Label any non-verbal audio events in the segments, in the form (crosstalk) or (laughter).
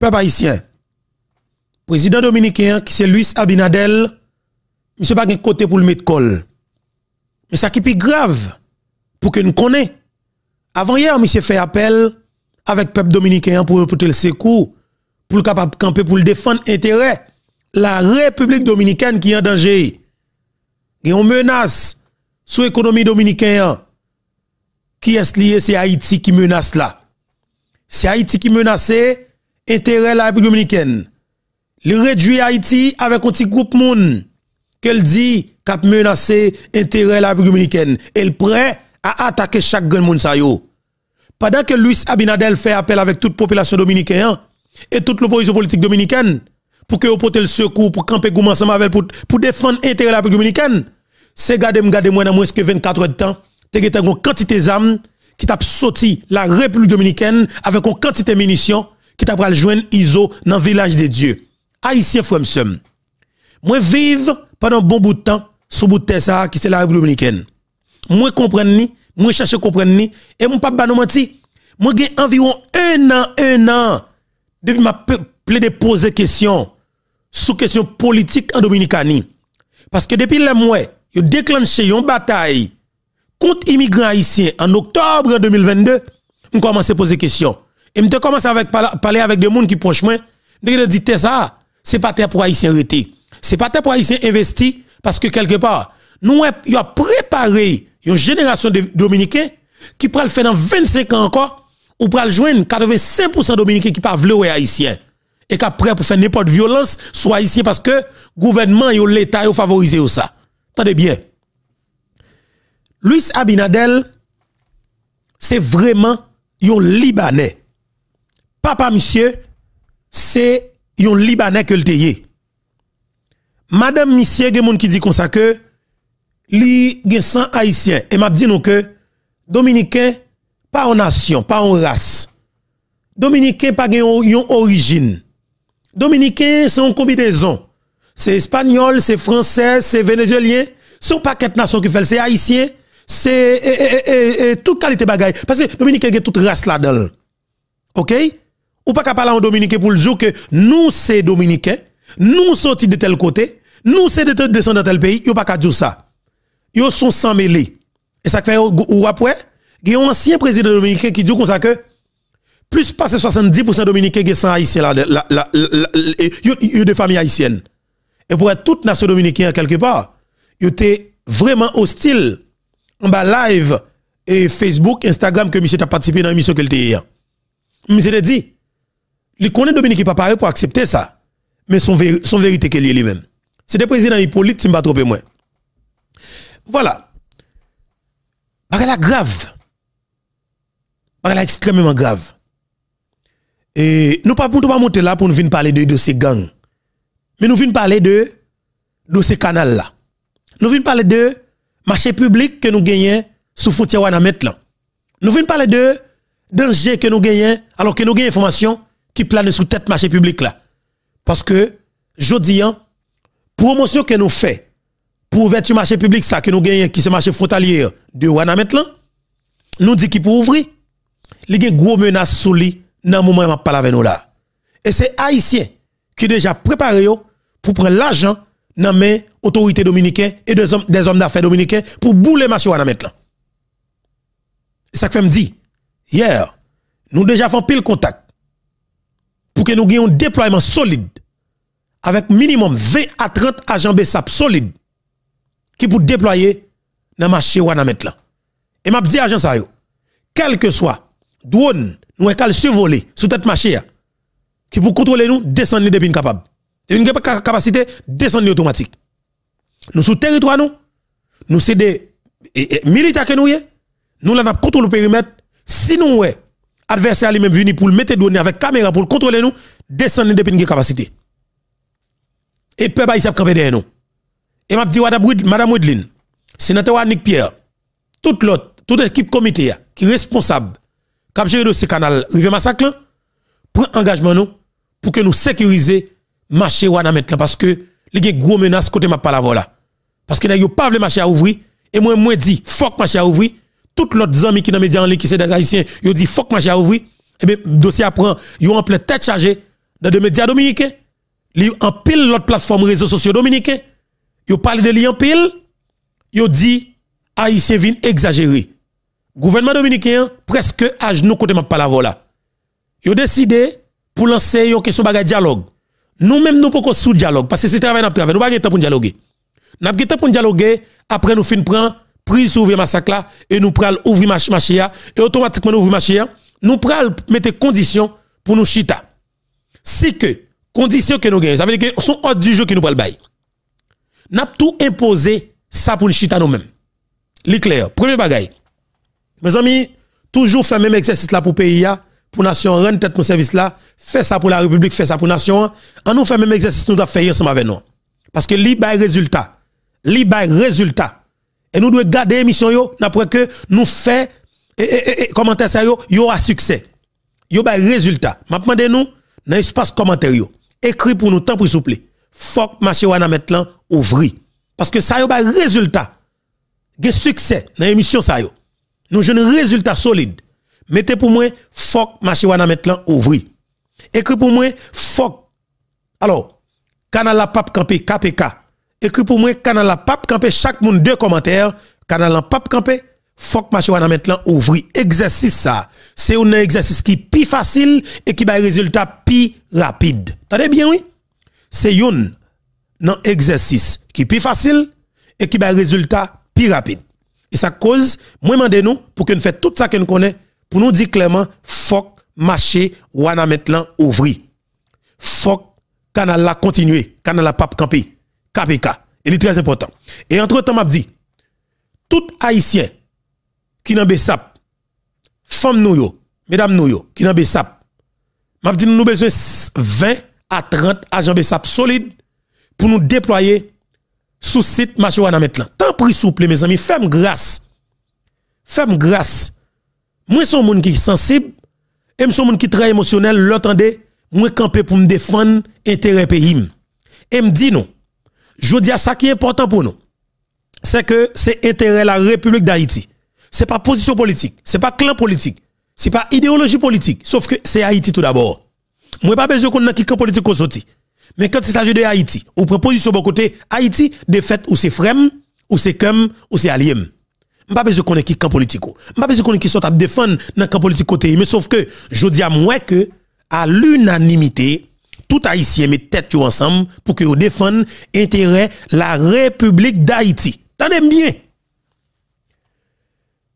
Peuple haïtien, président dominicain, qui c'est Luis Abinadel, monsieur pas côté pour le mettre col. Mais ça qui est grave, pour que nous connaissions. Avant hier, monsieur fait appel avec peuple dominicain pour reporter le secours, pour le capable camper, pour le défendre intérêt. La République dominicaine qui est en danger. Il y menace sur l'économie dominicaine. Qui est ce lié, c'est Haïti qui menace là. C'est Haïti qui menace, intérêt la République dominicaine. Il réduit Haïti avec un petit groupe monde qu'elle dit cap menacer intérêt la République dominicaine. Elle prêt à attaquer chaque grand monde Pendant que Luis Abinadel fait appel avec toute population dominicaine et toute l'opposition politique dominicaine pour que vous le secours pour camper ensemble avec pour, pour défendre intérêt la République dominicaine. C'est garder garder moi dans moins que 24 heures de temps, t'es une quantité d'armes qui ont sorti la République dominicaine avec une quantité de munitions qui t'a pral joindre ISO dans le village de Dieu. Haïtien frère Moi vive pendant bon bout de temps sous bout ça qui c'est la République dominicaine. Moi comprendre ni, moi chercher comprendre ni et mon pas nous menti. Moi j'ai environ un an, un an depuis ma de poser question sous question politique en Dominicanie. Parce que depuis le mois, il déclenché une bataille contre immigrants haïtiens en octobre 2022, on commence à poser question. Et je commence à parler avec des gens qui proche moi. Je dis, ça, c'est pas terre pour Haïtien arrêter. C'est pas terre pour Haïtien investir parce que quelque part, nous avons préparé une génération de Dominicains qui pourra le faire dans 25 ans encore, ou pourra le joindre 85% Dominicains qui ne le pas Haïtien. Et qui prêt pour faire n'importe violence soit Haïtien parce que le gouvernement et l'État ont favorisé ça. Attendez bien. Luis Abinadel, c'est vraiment un Libanais. Papa monsieur, c'est un Libanais que le Madame monsieur, y a qui dit comme ça que li gen 100 haïtiens et m'a dit que dominicain pas en nation, pas en race. Dominicain pas une origine. Dominicain c'est une combinaison. C'est espagnol, c'est français, c'est vénézuélien, n'est pas paquet nation qui fait, c'est haïtien, c'est toute qualité bagaille parce que dominicain gen toute race là-dedans. OK? Ou pas qu'à parler en dominicain pour le jour que nous c'est dominicains, nous sortis de tel côté, nous c'est de tel descendant tel pays, yo pas qu'à dire ça. Ils sont sans mêlés. Et ça fait ou après, il y a un ancien président dominicain qui dit comme ça que plus passe 70% dominicains qui sont haïtiens là, de famille haïtienne. Et pour être toute nation dominicaine quelque part, yo était vraiment hostile en bas live et Facebook, Instagram que monsieur t'a participé dans l'émission qu'elle était hier. Monsieur dit il connaît Dominique pas pareil pour accepter ça. Mais son, son vérité qu'elle est lui-même. C'est le président Hippolyte, si je ne trop moi. Voilà. Par la grave. Par la extrêmement grave. Et nous ne pouvons pas monter là pour nous venir parler de, ces gangs. Mais nous venons parler de, de ces canals-là. Nous venons parler de marché public que nous gagnons sous frontière Wanamet là. Nous venons parler de danger que nous gagnons alors que nous gagnons information qui plane sous tête marché public là. Parce que, je dis, hein, promotion que nous fait pour le marché public, ça que nous gagnons, qui c'est marché frontalier hein, de Wanamet nous dit qu'il peut ouvrir. Il y a gros menace sous lui dans le moment où parle avec nous là. Et c'est Haïtien qui déjà préparé pour prendre l'argent dans les autorités dominicaines et des hommes, d'affaires dominicains pour bouler marché Wanamet ça que je me dis. Hier, nous déjà fait pile contact pour que nous ayons un déploiement solide avec minimum 20 à 30 agents BESAP solides qui pour déployer dans le marché ou dans là. Et m'a dit agent ça quel que soit drone nous est survoler sur tête marché qui pour contrôler nous descendre depuis capable. Et une capacité descendre automatique. Nous le territoire nous sommes c'est des militaires que nous avons nous contrôle le périmètre si nous ouais adversaire lui-même venu pour le mettre données avec caméra pour le contrôler nous, descendre depuis une capacité. Et peuple haïtien camper derrière nous. Et m'a dit madame Wedlin, sénateur Annick Pierre, toute l'autre, toute l'équipe comité qui est responsable qui géré ce canal Rivière Massacre prend engagement nous pour que nous sécuriser marché wana parce que les y gros menace côté m'a pas la voilà. Parce que a pas le marché à ouvrir et moi moi dit fuck marché à ouvrir toutes l'autre amis qui dans les médias en ligne, qui sont des Haïtiens, ils dit faut que ma chère ouvri. Et eh bien, dossier apprend, ils ont pleine tête chargée dans des médias dominicains. Ils en pile l'autre plateforme réseaux sociaux dominicains. Ils parlent de li en pile. Ils dit Haïtiens viennent exagérer. Gouvernement dominicain, presque à genoux côté ma la là. Ils décidé pour lancer une question de dialogue. Nous-mêmes, nous pouvons sous dialogue, parce que c'est travail nous travail, nous ne pouvons pas dialoguer. Nous ne pouvons pas dialoguer, après nous fin prendre prise ouvrir massacre là et nous pral ouvrir marché marché et automatiquement nous ouvrir marché nous pral mettre conditions pour nous chita si que conditions que nous gagnons ça veut dire que sont hors du jeu qui nous pral bail n'a tout imposé ça pour nous chita nous-mêmes l'éclair premier bagaille mes amis toujours faire même exercice là pour pays pour nation rendre tête mon service là fait ça pour la république fait ça pour nation en nous faire même exercice nous devons faire ensemble avec nous parce que li bail résultat li bail résultat et nous devons garder l'émission, yo, après que nous faisons, et, commentaire ça, yo, yo a succès. Yo, bah, résultat. Maintenant, nous, dans l'espace commentaire, yo, écrit pour nous, tant pour s'il vous plaît. Fok marché wana ouvri. Parce que ça, yo, un résultat. Ge succès dans l'émission, ça, yo. Nous, jouons un résultat solide. Mettez pour moi, fok marché wana maintenant ouvri. Écrit pour moi, Foc, Alors, canal la pape campé, KPK et pour moi, canal la pape camper, chaque monde deux commentaires, canal la pape campé, faut que machin maintenant ouvrir exercice ça. C'est un exercice qui est plus facile et qui a un résultat plus rapide. T'as bien, oui? C'est un exercice qui est plus facile et qui a un résultat plus rapide. Et ça cause, moi, à nous pour que nous fassions tout ça que nous connaît pour nous dire clairement, faut marché wana maintenant ouvri. Faut canal la continuer, canal la pape camper. KPK. Il est très important. Et entre-temps, m'a dit, tout Haïtien qui n'a BESAP, femme nous mesdames nous qui n'a BESAP, m'a dit, nous besoin 20 à 30 agents BESAP solides pour nous déployer sous site Machoana maintenant. Tant pris souple, mes amis, femme grâce. Femme grâce. Moi, suis un monde qui est sensible, et je suis un monde qui est très émotionnel, l'entendez, moi, camper pour me défendre intérêt pays. Et me dit non. Je dis à ça qui est important pour nous. C'est que c'est intérêt la République d'Haïti. C'est pas position politique, c'est pas clan politique, c'est pas idéologie politique, sauf que c'est Haïti tout d'abord. Moi pas besoin qu'on ait qui politique qu'on sorti. Mais quand il s'agit de Haïti, ou prend position bon côté Haïti, défaite ou c'est frem, ou c'est comme, ou c'est aliem. pas besoin qu'on ait qui camp politique. veux besoin qu'on ait qui sorte à défendre dans camp politique côté, mais sauf que je dis à moi que à l'unanimité tout haïtien met tête ensemble pour que vous l'intérêt intérêt la République d'Haïti. Tenez bien.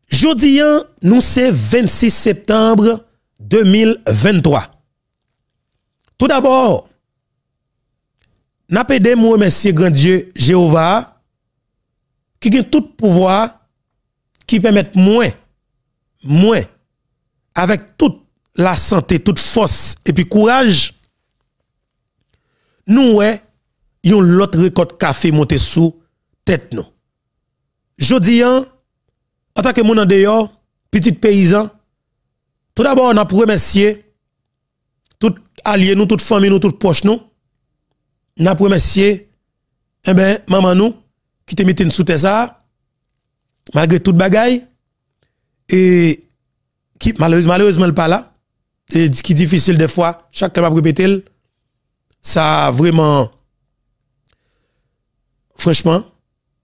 Jodi hein, nous c'est 26 septembre 2023. Tout d'abord, n'a pas moi remercier grand Dieu Jéhovah qui a tout pouvoir qui mettre moins moins avec toute la santé, toute force et puis courage nous ouais yon l'autre récolte café monté sous tête nous jodi an en tant que mon en dehors petit paysan tout d'abord on a pour remercier tout allié nous toute famille nous toute proche nous on a pour remercier eh ben maman nous qui te mette sous tes ça malgré tout bagaille et qui malheureusement malheureusement pas là et qui difficile des fois chaque temps m'a répéter ça vraiment, franchement,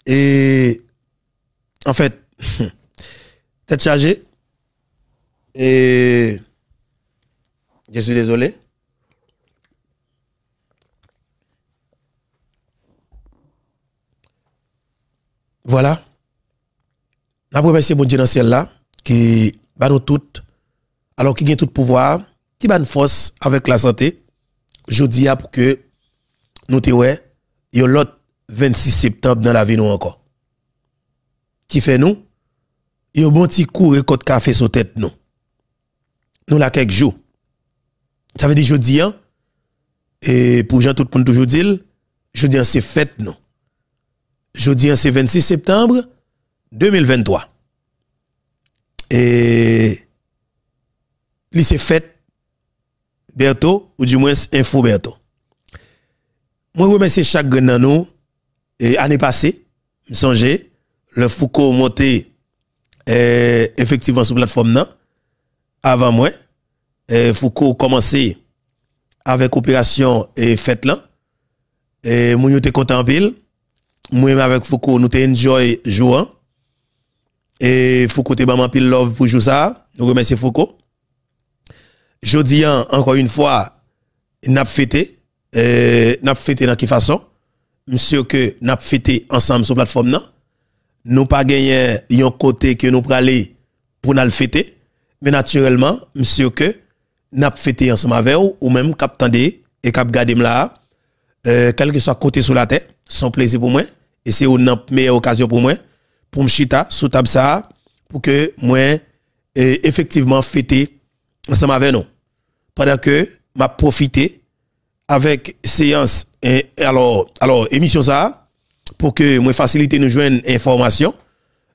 et en fait, (laughs) tête chargée. Et je suis désolé. Voilà. la remercie mon Dieu dans ciel là, qui bat nous toutes, alors qui a tout le pouvoir, qui bat une force avec la santé jodi a pour que nous te ouais, a l'autre 26 septembre dans la vie nous encore. Qui fait nous? Yo bon petit coup et café sur tête nous. Nous là quelques jours. Ça veut dire jeudi, hein? et pour gens tout le monde toujours dit, jodi hein, c'est fête nous. Jodi hein, c'est 26 septembre 2023. Et li c'est fête Berto, ou du moins Info Berto. Moi, remercie chaque grand nous, et année passée, me songe, le Foucault monté, eh, effectivement, sur la plateforme, Avant moi, eh, Foucault Foucault commencé avec opération et fête là. Et moi, j'étais content en pile. Moi, avec Foucault, nous t'Enjoy jouant. Et Foucault t'es vraiment pile love pour jouer ça. Nous remercions Foucault. Je dis encore une fois, n'a fêté, euh, n'a fêté dans quelle façon? Monsieur que n'a fêté ensemble sur plateforme non? Nous pas gagné un côté que nous aller pour nous fêter, mais naturellement, monsieur que n'a fêté ensemble avec vous, ou même cap tendé et cap garder euh, quel que soit côté sur la terre, un plaisir pour moi, et c'est une meilleure occasion pour moi, pour e me chita sous table ça, pour que moi, euh, effectivement fêter ensemble avec nous pendant que m'a profité avec séance et alors alors émission ça pour que moi faciliter nous joindre information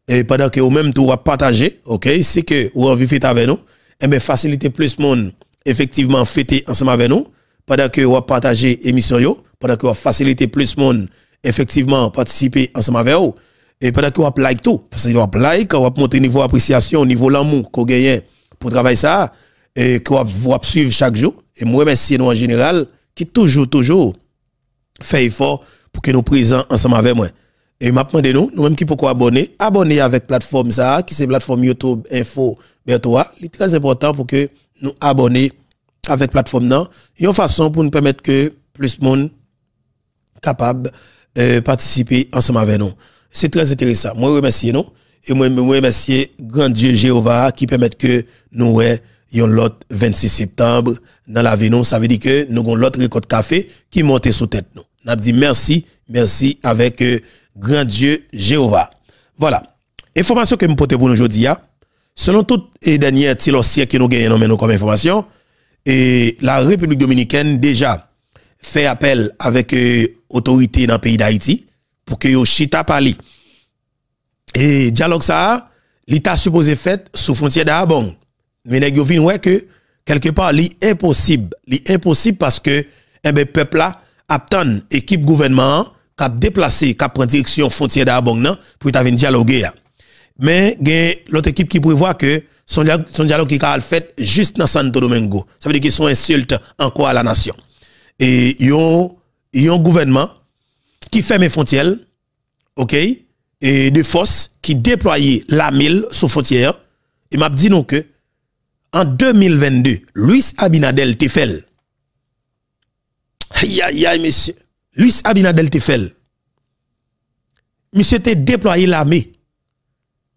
et pendant que au même tout à partager OK c'est que ou envie avec nous et eh bien faciliter plus monde effectivement fêter ensemble avec nous pendant que vous partager émission yo, pendant que vous faciliter plus monde effectivement participer ensemble avec vous et pendant que vous like tout parce que vous like vous monter niveau appréciation niveau l'amour qu'on gagne pour travailler ça et qu'on va suivre chaque jour. Et moi, merci nous en général, qui toujours, toujours fait effort pour que nous présents ensemble avec moi. Et maintenant, nous, nous-mêmes qui pouvons abonner, abonner avec plateforme ça, qui c'est plateforme YouTube Info Bertoa. C'est très important pour que nous abonner avec plateforme là. une façon pour nous permettre que plus de monde capable euh, participer ensemble avec nous. C'est très intéressant. Moi, remercie nous. Et moi, moi grand Dieu Jéhovah qui permet que nous, yon lot 26 septembre dans la venon. ça veut dire que nous avons l'autre récolte café qui monte sous tête nous n'a dit merci merci avec euh, grand Dieu Jéhovah voilà information que nous portons pour nous aujourd'hui hein. selon toutes les dernières tilossières que nous gagnons comme information et la République dominicaine déjà fait appel avec l'autorité euh, autorité dans le pays d'Haïti pour que yo chita pali et dialogue ça l'état supposé fait sous frontière d'Abong mais yo que quelque part c'est impossible, li impossible parce que eh ben, peuple là attend équipe gouvernement cap déplacer cap prend direction frontière d'Abong nan pour ta venir dialoguer mais a l'autre équipe qui prévoit que son, dialogue qui a fait juste dans Santo Domingo ça veut dire qu'ils sont insultes encore à la nation et yon yon gouvernement qui ferme les frontières OK et de force qui déployait la mille sur frontière et m'a dit non que en 2022, Luis Abinadel Tefel. Aïe, aïe, aïe, monsieur. Luis Abinadel Tefel. Monsieur te déployé l'armée.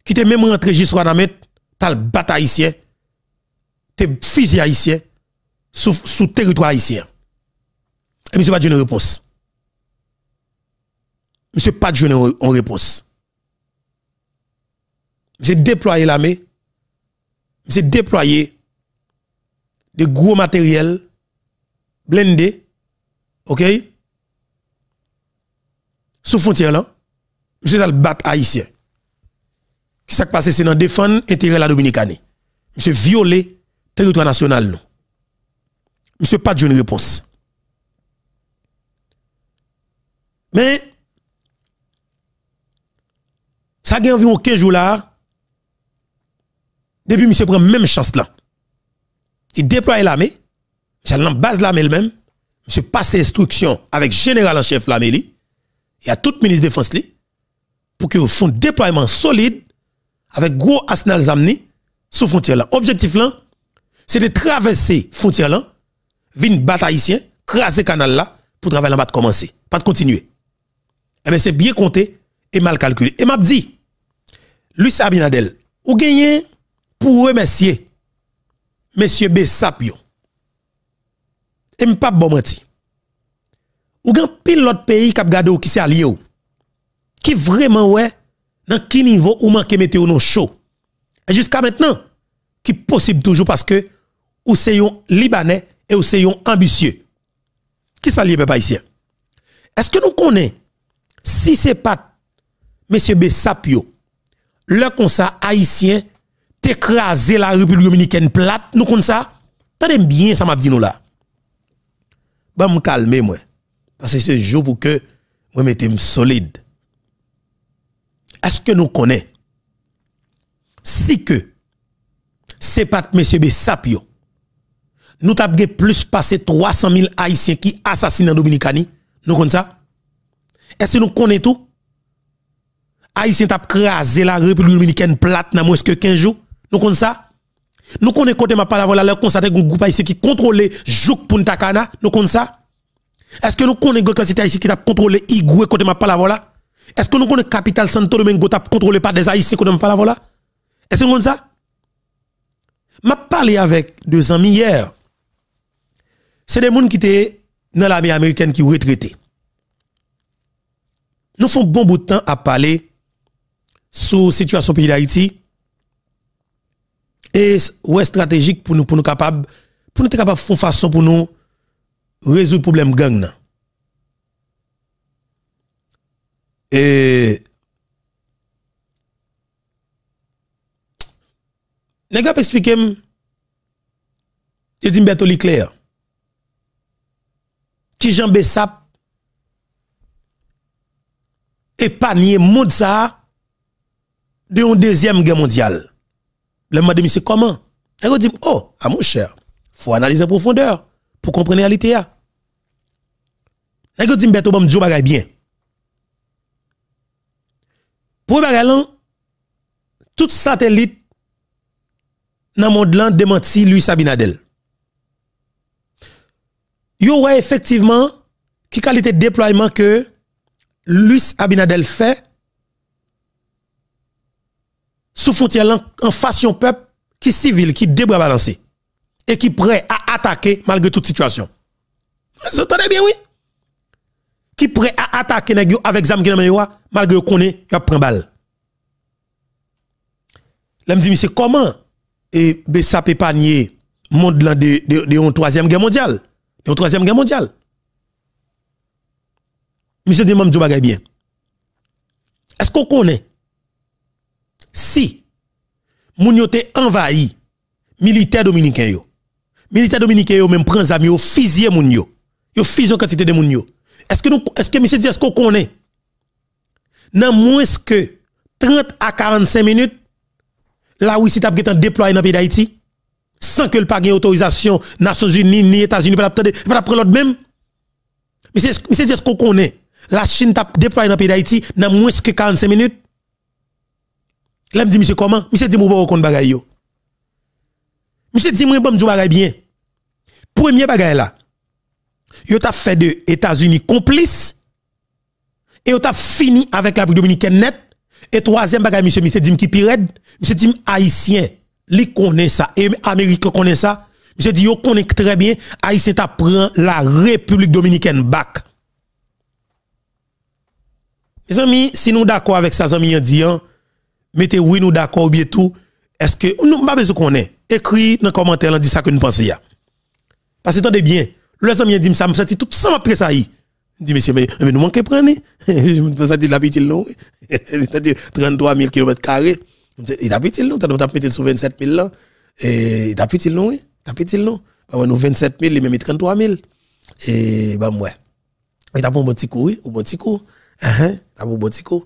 Qui te même rentré jusqu'à la mettre, t'as le bat haïtien. T'es fusil haïtien. Sous, sous territoire haïtien. Et monsieur pas de réponse. Monsieur pas de réponse. Monsieur déployé l'armée c'est déployer de gros matériel blindé, ok? Sous frontière là, monsieur le bat haïtien. Qui s'est passé, c'est dans défendre intérêt la dominicaine, Monsieur violé territoire national non. Monsieur pas de réponse. Mais, ça a environ 15 jours là, depuis, monsieur prend même chance là. Il déploie l'armée. C'est la base l'armée elle-même. Monsieur passe instruction avec général en chef l'armée et à tout ministre de défense li, pour qu'ils font déploiement solide avec gros arsenal zamni sous frontière là. Objectif là, c'est de traverser frontière là, venir battre craser canal là pour travailler en bas de commencer, pas de continuer. Eh c'est bien compté et mal calculé. Et m'a dit lui, Abinadel, ou gagnez pour remercier monsieur Bessapio. Et me pas bon menti. Ou grand pile l'autre pays qui a gardé ou qui s'est allié Qui vraiment ouais dans quel niveau ou manque météo non chaud. Et jusqu'à maintenant qui possible toujours parce que ou c'est un libanais et ou c'est un ambitieux. Qui s'allie peuple haïtien Est-ce que nous connaissons si c'est pas monsieur Bessapio le comme haïtien t'écraser la République dominicaine plate, nous comme ça. Tenez bien ça m'a dit nous là. Bah me calmer moi parce que c'est jour pour que moi mettez solide. Est-ce que nous connaissons si que c'est pas monsieur Sapio nous avons plus passé 300 000 Haïtiens qui assassinent la Dominicani. Nous connaissons ça? Est-ce que nous connaissons tout? Haïtiens ont crasé la République dominicaine plate dans moins que 15 jours. Nous connaissons ça. Nous connaissons côté ma parole là, un groupe haïtien qui contrôle Jouk Puntakana nous connaissons ça. Est-ce que nous connaissons une quantité haïtien qui t'a contrôlé Igwe côté ma parole Est-ce que nous connaissons capital Santo Domingo t'a contrôlé par des haïtiens côté ma parole là Est-ce que nous connaissons ça M'a parlé avec deux amis hier. C'est des gens qui étaient dans l'armée américaine qui ont retraité. Nous faisons bon bout de temps à parler sur la situation du pays d'Haïti et est stratégique pour nous pour nous capable pour nous capable faire façon pour nous résoudre problème gang nan. et vais vous expliquer je dis Bertoli clair qui Jean et épanier monde ça de un deuxième guerre mondiale le m'a dit, c'est comment? Je dit, oh, à ah, mon cher, faut analyser en profondeur pour comprendre la réalité. Je dit, Beto, bon, je bagaille bien. Pour bagaille, tout satellite dans le monde démenti Louis Sabinadel. Yo ouais effectivement qui qualité de déploiement que Luis Abinadel fait sous frontière en face peuple qui civil, qui débra balancer et qui prêt à attaquer malgré toute situation. Vous entendez bien, oui? Qui prêt à attaquer avec Zam malgré qu'on est, il prend balle. Là, me dit, Monsieur comment? Et pas nier monde de, de, de, troisième guerre mondiale. De troisième guerre mondiale. Monsieur dit, je bien. Est-ce qu'on connaît si moun yo te envahi militaire dominicain yo militaire dominicain yo même prend zami yo fusiller moun yo yo quantité de moun yo est-ce que nous est-ce que monsieur qu'on connaît dans moins que 30 à 45 minutes la si t'a en déployé dans pays d'Haïti sans que le pas autorisation Nations Unies ni États-Unis pas prendre l'autre même mais c'est ce qu'on connaît la Chine t'a déployé dans pays d'Haïti dans moins que 45 minutes Là, me dit, monsieur, comment Monsieur dit, moi, pas bagay yo. Monsieur dit, moi, pas bagaille bien. Premier bagaille là, yo t'a fait de États-Unis complices et yo t'a fini avec la Dominicaine net. Et troisième bagaille, monsieur, monsieur dit, qui pire, monsieur dit, haïtien, li connaît ça, et américain connaît ça. Monsieur dit, yo connaît très bien, haïtien t'a prend la République Dominicaine back. Mes amis, si nous d'accord avec ça, amis, dit, mettez oui nous d'accord ou bien tout. Est-ce que nous pas besoin qu'on est écrit dans commentaire dit ça que nous pensons Parce que attendez bien, les amis dit ça me senti tout ça m'a tressailli. Dit monsieur mais, mais nous manquons prendre. Hein. (laughs) Ça hein. (laughs) dit l'habitude non. C'est-à-dire 33 000 km2. Il a petit non, t'as mis sur 27 000 là. Et il a petit non, t'as petit non. Bah nous 27 000, même 33000. 33 000. Et bah ouais. Il bon petit coup, ou bon petit coup. Hein, t'as bon petit coup.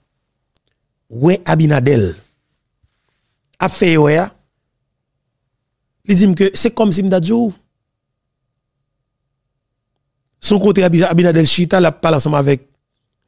ouais Abinadel a fait ouais ah. il dit que c'est comme si m'dadjou son côté Abinadel chita la parle ensemble avec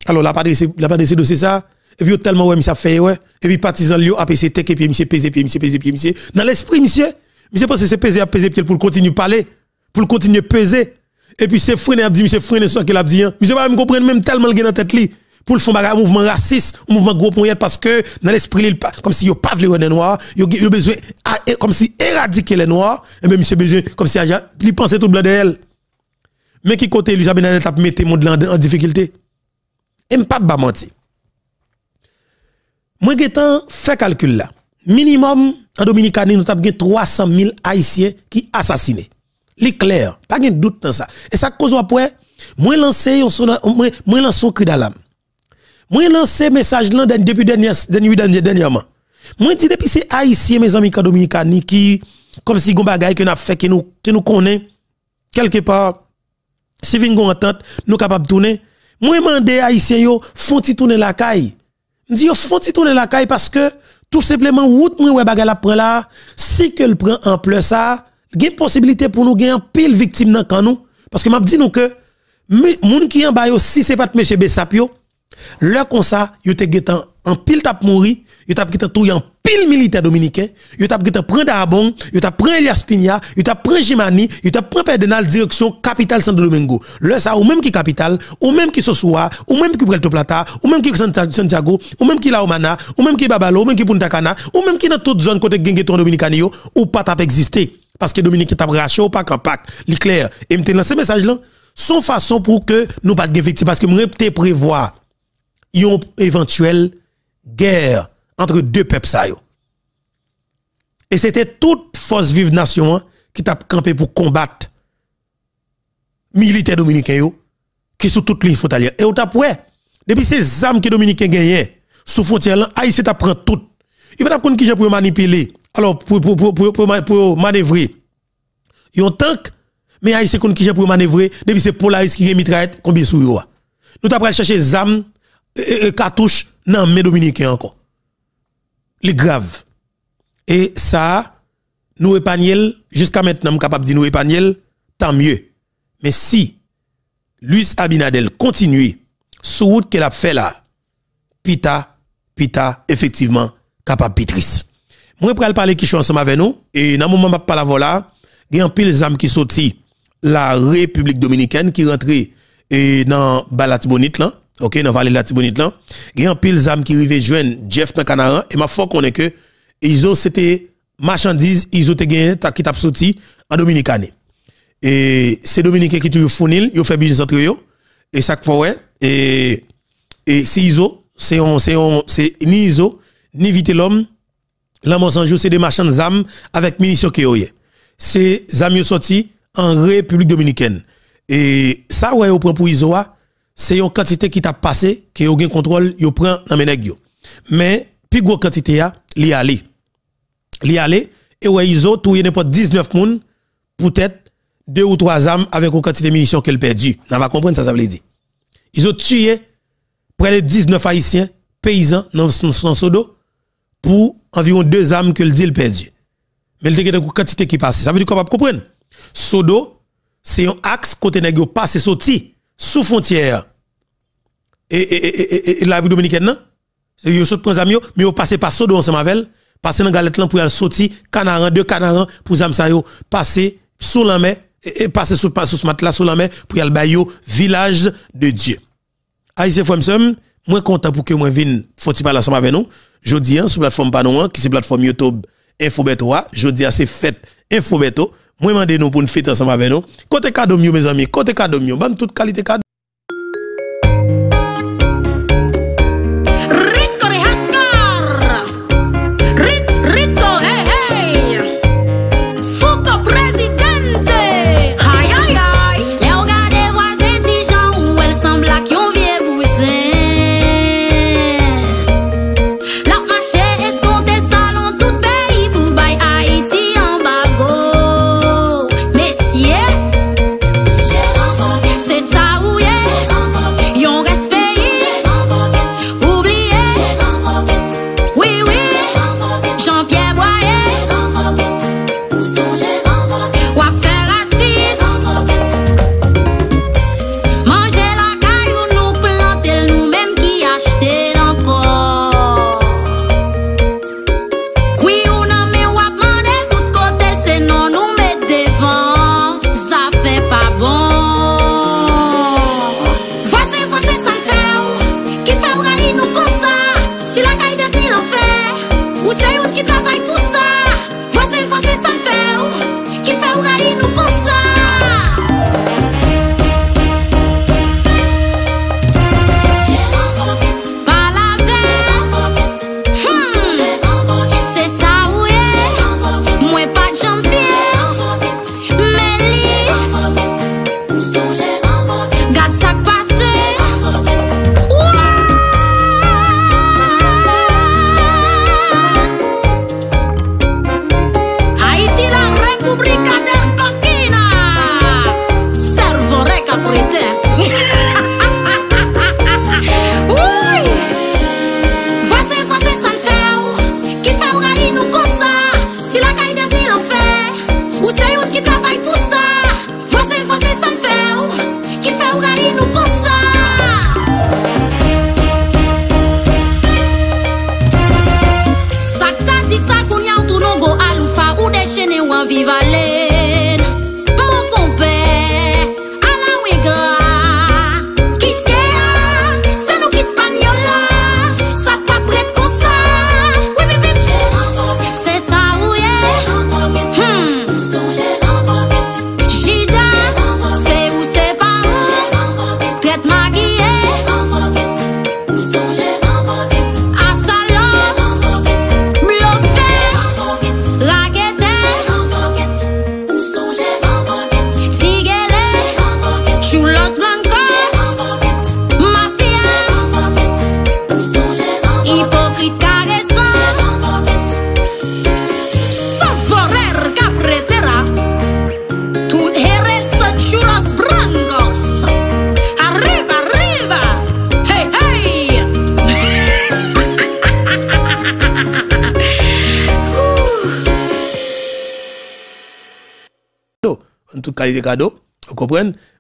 alors la pas la pas de dossier ça et puis tellement ouais ça fait ouais et puis partisan lio a pesé tech et puis monsieur pesé puis monsieur pesé puis dans l'esprit monsieur monsieur pense c'est pesé à peser pour continuer parler pour continuer peser et puis c'est freiné, a dit monsieur freiner ce qu'il a dit hein. monsieur pas me comprendre même tellement le dans tête li pour le fond un mouvement raciste, un mouvement gros pour parce que dans l'esprit comme si yo pas voulu les noirs, yo yo besoin comme si éradiquer les noirs et eh même ben, monsieur besoin comme si il pensait tout blanc d'elle. Mais qui côté Elijah étape t'a mettre monde en difficulté. Et me pas menti. Moi gétant fait calcul là. Minimum en Dominicaine, nous avons 300 000 haïtiens qui assassinés. C'est clair, pas de doute dans ça. Et ça cause après moi lancer son moi lancer cri d'alarme. Moi lancé message là depuis dernièrement. dernièrement. Moi dis depuis c'est haïtien mes amis dominicani qui comme si gon bagaille que n'a fait que nous que nous connaît quelque part si vin gon entente nous capable tourner. Moi mandé haïtien yo font tourner la caille. Dit yo font tourner la caille parce que tout simplement route moi ouais la prend là si que le prend en plus ça il y a possibilité pour nous gagner pile victime dans nous parce que m'a dit nous que moun qui en bas si c'est pas monsieur Bessapio le qu'on ça, yo te getan en pile tap mouri, yo tap getan tout en pile militaire dominicain, yo tap getan prend Darabon, yo tap prend Elias Pigna, yo tap prend Jimani, yo tap prend Pedernal direction capitale Santo Domingo. Le ça ou même qui capitale, ou même qui Sosua, ou même qui Puerto Plata, ou même qui Santiago, ou même qui La Omana, ou même qui Babalo, ou même qui Punta Cana, ou même qui dans toute zone côté gengeton dominicain yo, ou pas tap exister parce que Dominique tap raché ou pas compact, li L'Éclair, Et me lancer message là, son façon pour que nous pas de victime parce que me prévoir Yon éventuelle guerre entre deux peuples. Et c'était toute force vive nation hein, qui t'a campé pour combattre militaires dominicains qui sont toutes les frontalières. Et on t'a depuis ces armes que dominicains gagnent sous frontière Haïti t'a pris tout. Il va prendre qui j'ai pour manipuler. Alors pour pour pour pour, pour, pour manœuvrer. Yon tank mais Haïti connait qui j'ai pour manœuvrer depuis ces Polaris qui mis combien sous yo. Hein. Nous t'a chercher armes cartouche dans mes dominicains encore. Les grave Et ça, nous épargnons, jusqu'à maintenant, capable de nous épargner, tant mieux. Mais si Luis Abinadel continue sur route qu'elle a fait là, pita, pita, effectivement, capable pitris. Moi, je vais parler qui ensemble avec nous, et dans le moment où je parle là, il y a un pile d'âmes qui sorti la République dominicaine qui rentré dans Balatibonite là OK, dans vallée la Tibonite là, il y a un pile zam qui rivé joindre Jeff dans Canaran et m'a foi qu'on est que Iso c'était marchandise Iso te gagné qui t'a sorti en Dominicane. Et c'est Dominicain qui te fournil, il fait business entre eux et ça ouais et et c'est Iso, c'est on c'est on c'est ni Iso ni vite l'homme l'homme sans jour c'est des marchands zam avec munitions qui C'est zam sorti en République dominicaine. Et ça ouais au point pour Iso c'est une quantité qui t'a passé, que eu un contrôle, a prend dans les Mais, plus gros quantité a, hein, li aller. Li aller, et ouais, ils tout n'importe 19 personnes, peut-être, deux ou trois âmes avec une quantité de munitions qu'elle perdu. On va comprendre ça, ça veut dire. Ils ont tué près de 19 haïtiens, paysans, dans son sodo, pour environ deux âmes que le perdu. Mais il y a une quantité qui passe. Ça veut dire qu'on va comprendre. Sodo, c'est un axe côté nègre passé sorti sous frontière et, la République dominicaine, non? Ils sautent mais ils passés par Sodo ensemble avec passer dans galette pour pour aller sortir canaran deux canaran pour aller yo passer sous la main, et, passer sous ce sous matelas sous la main, pour aller bayo village de Dieu. Aïssé Je moi content pour que moi vienne faut-il Je ensemble avec nous. dis, hein, sur plateforme panouan qui la plateforme YouTube Je dis à c'est fête Infobeto moi, je demande nous pour une fête ensemble avec nous. Côté cadeau, mes amis, côté cadeau, Bonne toute qualité cadeau.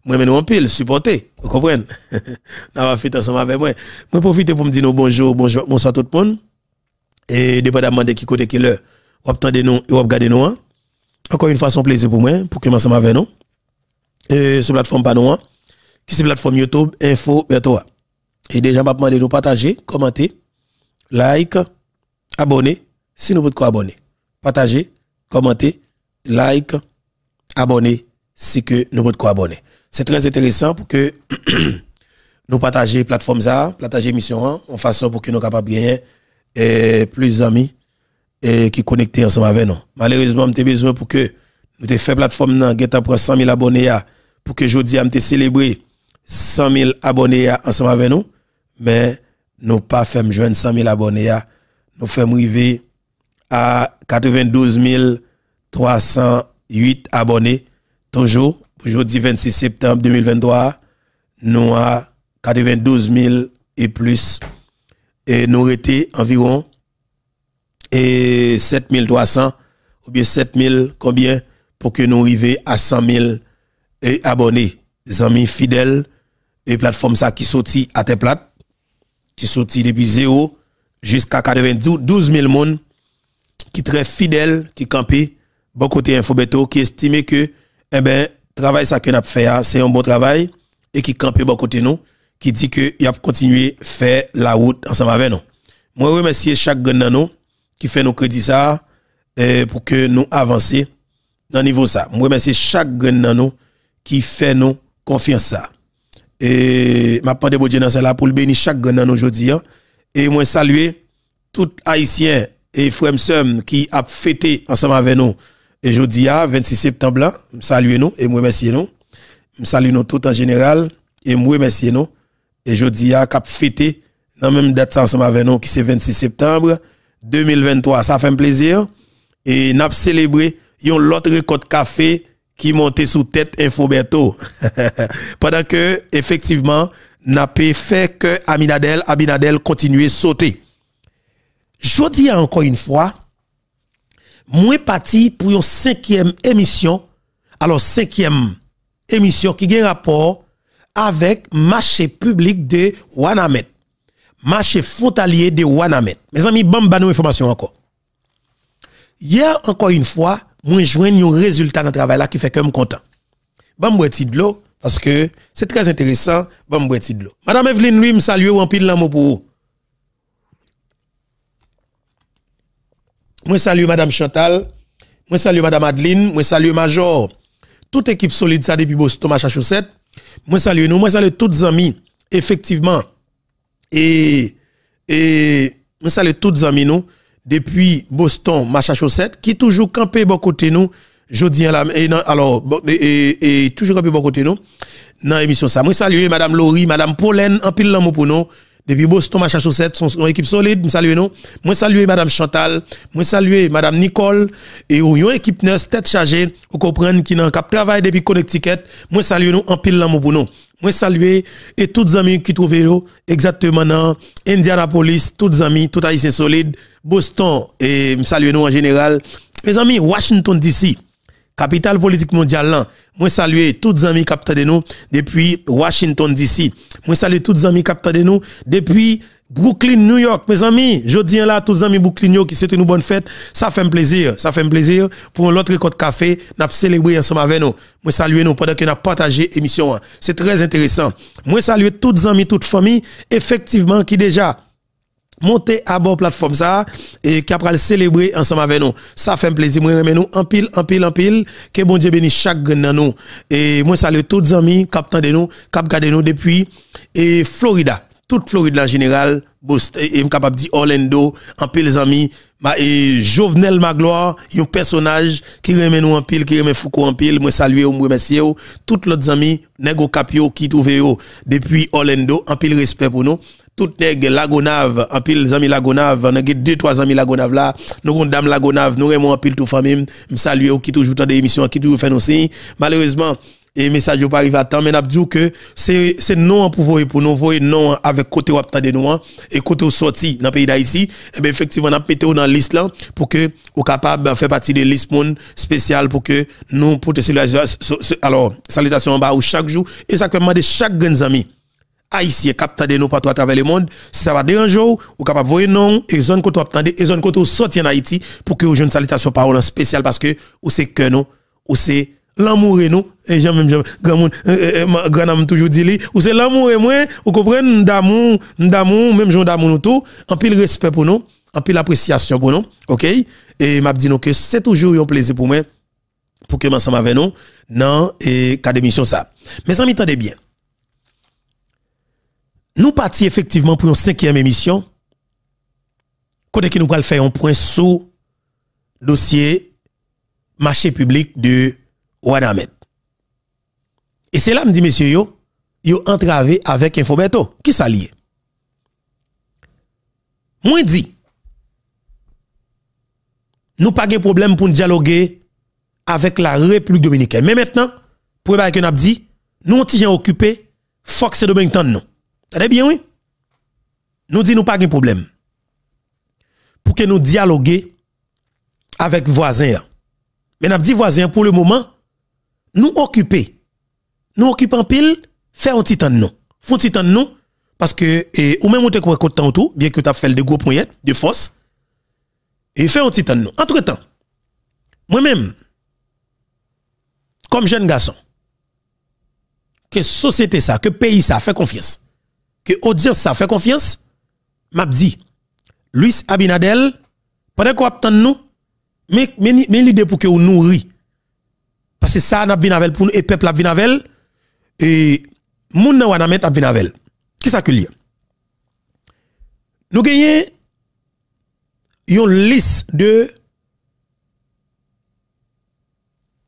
Moi, je suis pile, supporter. Vous comprenez On va faire ensemble avec moi. Je profite pour me dire bonjour, bonjour, bonsoir tout le monde. Et dépendamment de qui côté qui l'heure, vous attendez nous et vous regardez nous. Hein. Encore une fois, c'est plaisir pour moi, pour que je ensemble avec nous. Et sur la plateforme Panoa, hein. qui c'est la plateforme YouTube, Info toi Et déjà, je vais de nous partager, commenter, like, abonner, si nous pouvons abonner. Partager, commenter, like, abonner c'est que nous pouvons abonner. C'est très intéressant pour que (clears throat) nous partagions plateforme ça, partager mission en façon pour que nous capables gagner eh, plus d'amis et eh, qui connectent ensemble avec nous. Malheureusement, avons besoin pour que nous te la plateforme nan 100 000 abonnés pour que aujourd'hui que te célébrer 100 000 abonnés ensemble avec nous, mais nous pas fait joindre 100 000 abonnés, nous fait arriver à 92 308 abonnés Toujours, aujourd'hui 26 septembre 2023, nous avons 92 000 et plus. Et nous été environ et 7 300 ou bien 7 000 combien pour que nous arrivions à 100 000 abonnés, des amis fidèles et plateforme ça qui sortit à tes plates, qui sortit depuis zéro jusqu'à 92 000 monde qui très fidèles, qui campent, bon côté Infobeto, qui estime que eh ben, travail ça que nous avons fait, hein, c'est un bon travail et qui campé bon côté nous, qui dit que y a continué faire la route ensemble avec nous. Moi remercie chaque gouvernement qui fait nos crédits ça euh, pour que nous avancer dans niveau ça. Moi remercier chaque gouvernement qui fait nous confiance ça. Et m'a pas de nous dans là pour le bénir chaque gouvernement aujourd'hui hein. et moi saluer tout haïtien et frères qui a fêté ensemble avec nous et je à 26 septembre là, saluez nous et moi remercie nous. salue nous tout en général et moi remercie nous. Et je dis à cap fêter dans même date ensemble avec nous qui c'est 26 septembre 2023. Ça fait un plaisir et n'a célébré yon l'autre de café qui montait sous tête Infoberto. (laughs) Pendant que effectivement n'a pas fait que Aminadel continue à sauter. Je encore une fois moins parti pour une cinquième émission. Alors, cinquième émission qui a un rapport avec marché public de Wanamet. Marché frontalier de Wanamet. Mes amis, bon ban nous information encore. Hier, encore une fois, moi, joins un résultat dans le travail qui fait que je suis content. Je moi, de parce que c'est très intéressant. Bon moi, de Madame Evelyne, lui, me salue ou en pile l'amour pour vous. Moi salue Madame Chantal, moi salue Madame Adeline, moi salue Major, toute équipe solide ça depuis Boston Macha Chaussette. Moi salue nous, moi salue toutes amis, effectivement. Et et moi salue toutes amis nous depuis Boston Macha Chaussette qui toujours campé bon côté nous. Jodi la et alors et, toujours campé bon côté nous dans l'émission. ça. Moi salue Madame Laurie, Madame Pauline en pile l'amour pour nous. Depuis Boston, ma Chaussette, son, équipe solide, je nous. Moi salue Madame Chantal, moi salue Madame Nicole, et une équipe nurse tête chargée, vous comprenez, qui n'ont cap travail depuis Connecticut. Moi salue nous en pile l'amour pour nous. Moi salue et toutes les amis qui trouvent exactement dans Indianapolis, toutes les amis, tout haïtien solide, Boston, et salue nous en général. Mes amis, Washington DC capital politique mondiale Moi saluer tous les amis de nous depuis Washington DC. Moi saluer tous les amis capta de nous depuis Brooklyn, New York, mes amis, je dis là, tous les amis Brooklyn, qui c'était une bonne fête, ça fait un plaisir, ça fait un plaisir pour l'autre côté café, nous célébré ensemble avec nous. Moi saluer nous pendant que nous partagé émission. Hein. C'est très intéressant. Moi saluer tous les amis, toute familles, effectivement, qui déjà monter à bord plateforme ça et qui le célébrer ensemble avec nous. Ça fait un plaisir, moi remercie nous en pile, en pile, en pile. Que bon Dieu bénisse chaque dans nous. Et moi salue tous les amis, captain de nous, cap de nous depuis et Florida toute Floride en général, je et capable dit Orlando, en pile les amis, et Jovenel Magloire, un personnage qui remet nous en pile, qui remet Foucault en pile, moi saluer, moi remercier, toutes autres amis, Nego Capio qui trouve depuis Orlando, en pile respect pour nous, tout nèg Lagonave, en pile zami Lagonave, on a 2 trois amis Lagonave là, nous on dame Lagonave, nous remon en pile tout famille, me saluer qui toujours dans des émissions, qui toujours fait nos signes. Malheureusement, et message pas arrivé à temps mais n'a dit que c'est c'est non pour voyer pour nous voyer non avec côté ou de nous et côté sorti dans pays d'Haïti et eh ben effectivement n'a pété dans liste là pour que au capable faire partie de liste monde spécial pour que nous pour alors salutations en bas ou chaque jour et ça que chaque grand ami haïtien captent de nous tout à travers le monde. Si ça va déranger ou, ou capable voir non, et zone que vous et zone que vous en Haïti pour que vous une salutation parole spécial parce que ou c'est que nous, ou c'est l'amour et nous, et j'aime même, grand monde, euh, euh, euh, grand homme toujours dit, ou c'est l'amour et moi, vous comprenez, d'amour, d'amour, même jour d'amour tout, en pile respect pour nous, en pile appréciation pour nous, ok? Et m'a dit que c'est toujours un plaisir pour moi, pour que ensemble avec nous, dans, et qu'à ça. Mes amis, tendez bien nous partons effectivement pour une cinquième émission. Côté qui nous va faire un point sous dossier marché public de Wanamet. Et c'est là, me dit monsieur, yo, yo entravé avec Infobeto. Qui s'allie? Moi dit, nous pas de problème pour dialoguer avec la République dominicaine. Mais maintenant, pour que nous dit, nous on occupé, Fox et Dominicain non nous bien, oui. Nous disons pas de problème. Pour que nous dialoguions avec voisins. Mais nous dit voisins pour le moment, nous occuper. Nous occupons pile, faire un petit temps non. un petit temps Parce que, et, ou même on te quoi tout, bien que tu as fait des gros de force. Et faire un petit temps Entre temps, moi-même, comme jeune garçon, que société ça, que pays ça, fait confiance que audience ça fait confiance, m'a dit Luis Abinadel pendant qu'on attend nous mais mais, l'idée pour que nous nourrit parce que ça n'a pas avec pour nous et peuple a vient avec et moun nan wana met a ce avec qui ça que lié nous gagnons une liste de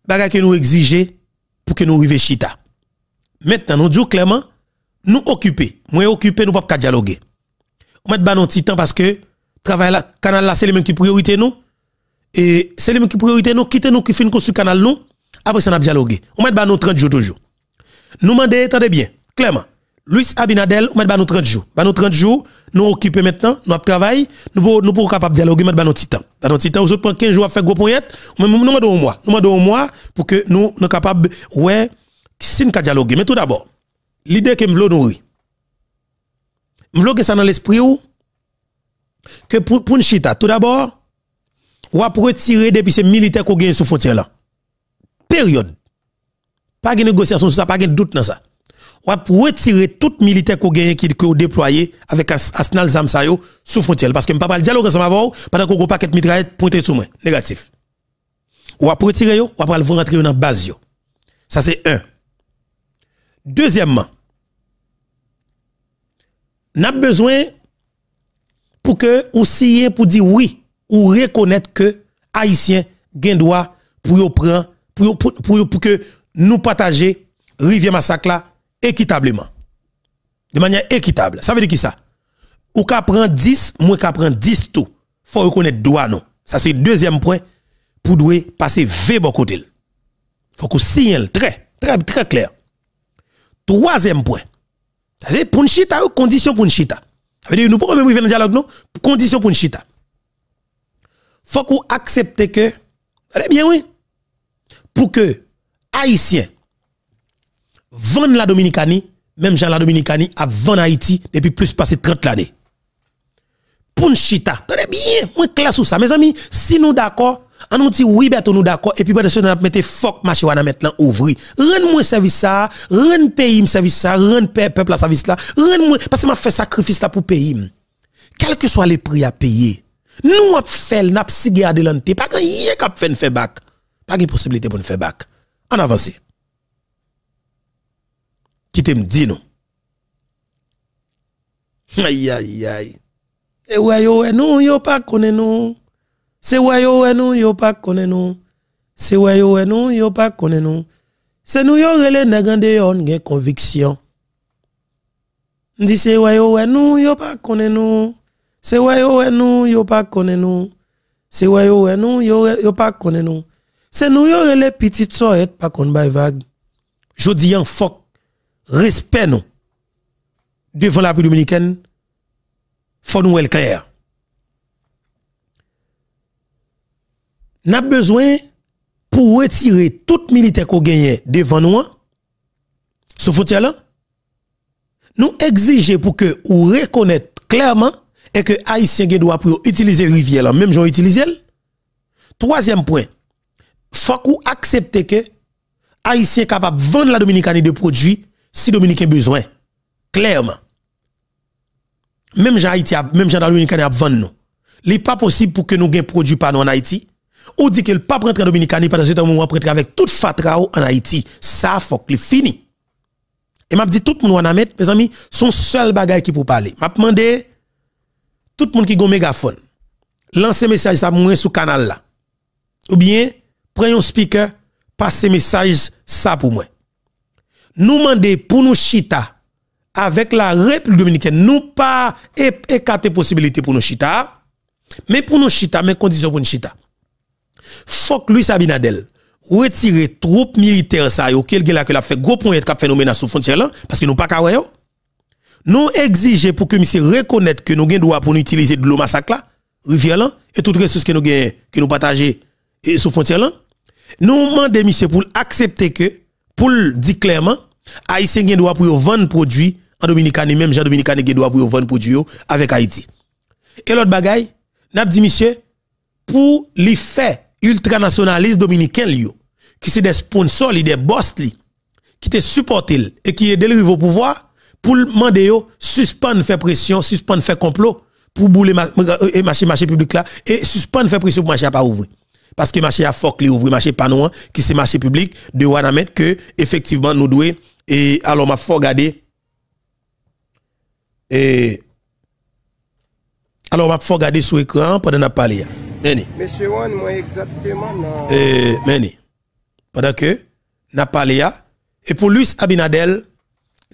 bagages que nous exigeons pour que nous arrivions chita maintenant nous disons clairement nous occuper, nous occuper, nous pas qu'à dialoguer. On met nos notre temps parce que travail là, canal là, c'est le même qui priorité nous. Et c'est le même qui priorité nous, quittez nous qui fin construire canal nous. Après ça, on a dialogué. On met nos 30 jours toujours. Nous mandé attendez bien, clairement. Luis Abinadel, on met nos 30 jours. Bah nos 30 jours, nous occupés maintenant, nous travaillons, nous nous pour capable dialoguer, mettre pas notre temps. Dans notre temps, vous prend 15 jours à faire gros points, nous mandons un mois. Nous demandons un mois pour que nous nous capables ouais, signe dialoguer. Mais tout d'abord, l'idée que veux nourrir. veux que ça dans l'esprit ou que pour pour chita tout d'abord ou à retirer depuis ces militaires qui ont gagné sous frontière là. Période. Pas de négociation sur ça, pas de doute dans ça. Ou va retirer tout militaire ont gagné qui ont déployé avec arsenal Zamsayo sous frontière parce que peux pas dialogue ensemble avant pendant qu'on paquet mitraillette pointé sur moi négatif. Ou à retirer ou à rentrer dans base Ça c'est un. Deuxièmement, n'a besoin pour que ou signer pour dire oui ou reconnaître que haïtien gain droit pour pour que nous partager rivière massacre équitablement de manière équitable ça veut dire qui ça ou peut prendre 10 moins qu'à prendre 10 tout faut reconnaître droit non ça c'est deuxième point pour doit passer vers bon côté faut que signe très très très clair troisième point c'est pour une chita, condition pour une chita. Ça veut dire, nous pouvons même vivre dans dialogue, non? Condition pour une chita. Faut qu'on accepte que, allez bien, oui. Pour que Haïtiens vendent la Dominicanie, même Jean la Dominicanie a vendu Haïti depuis plus de 30 années. Pour une chita. Tenez bien, moi classe ou ça, mes amis, si nous d'accord, on nous dit oui, ben, nous d'accord, et puis, ben, on a mis fuck, marché, on a maintenant ouvri. Rends-moi service ça, rends pays service ça, rends peuple la service là, rends-moi, parce que m'a fait sacrifice là pour pays. Quel que soit les prix à payer, nous, on fait, on si sigé à delante, pas qu'on y est qu'à faire back. Pas une possibilité pour nous faire back. En avance. Qui te me dit non? Aïe, aïe, aïe. Et eh ouais, yo, eh, non, yo, pas connaît nous c'est wayo yo wè nou, yo pa nou. c'est wè yo wè nous. yo pa nous nou. Se nous yo rele negande yon gen conviction. Ndi se c'est yo wè nous. yo pa nous wè nous. yo pa c'est wè yo, pa respect nous. Devant la République dominicaine, faut nous être clair. n'a besoin pour retirer tout militaire qu'on gagne devant nous sous hein? frontière là nous exiger pour que ou reconnaître clairement et que les Haïtiens droit utiliser rivière là même j'en elle. troisième point faut les accepte que capables capable vendre la dominicanie de produits si dominicain besoin clairement même j'en Haïti même j'en dominicanie vendre nous n'est pas possible pour que nous gagne produit pas nous en Haïti ou dit qu'il pas rentrer en pendant ce temps où avec toute fatra en Haïti. Ça, faut que fini. Et m'a dit tout le monde mes amis, son seul bagage qui pour parler. M'a demandé tout le monde qui a un mégaphone, lancez message ça moi sur canal là. Ou bien prenez un speaker, passez message ça pour moi. Nous demander pour nous chita avec la République dominicaine, nous pas écarter possibilité pour nous chita, mais pour nous chita, mais conditions pour nous chita. Fok Louis Abinadel retirer troupes militaires ça yo quelqu'un là que l'a fait gros point kap phénomène sous frontière là parce que nous pas kawé Nous exiger pour que monsieur reconnaître que nous le droit pour utiliser de l'eau massacre là, rivière là et toutes ressources que nous gen, que nous partager et sous frontière là. Nous demander monsieur pour accepter que pour dire clairement Haïtien le droit pour vendre produits en Dominicane même Jean Dominicane le droit pour vendre produits avec Haïti. Et l'autre Bagay n'a dit monsieur pour les faire ultranationalistes dominicains qui sont des sponsors, des boss, qui te supportent et qui aident le au pouvoir pour demander suspendre faire pression, suspendre faire complot pour bouler le euh, marché marché public là et suspendre faire pression pour marché pas ouvrir. Parce que marché à fort li ouvrir marché pas non hein, qui c'est marché public de Wanamet que effectivement nous doué et alors m'a fort regarder et alors m'a fort regarder sur écran pendant la parler. Hein. Meni. Monsieur Wan, moi exactement. Non. Meni. Eh, Pendant que, n'a et pour lui, Abinadel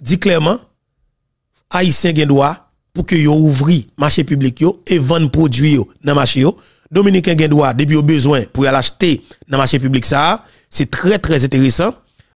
dit clairement, Haïtien gen droit pour que yo le marché public yo et vendre produit yo dans marché yo. Dominicain gen droit depuis au besoin pour aller acheter dans marché public ça. C'est très très intéressant.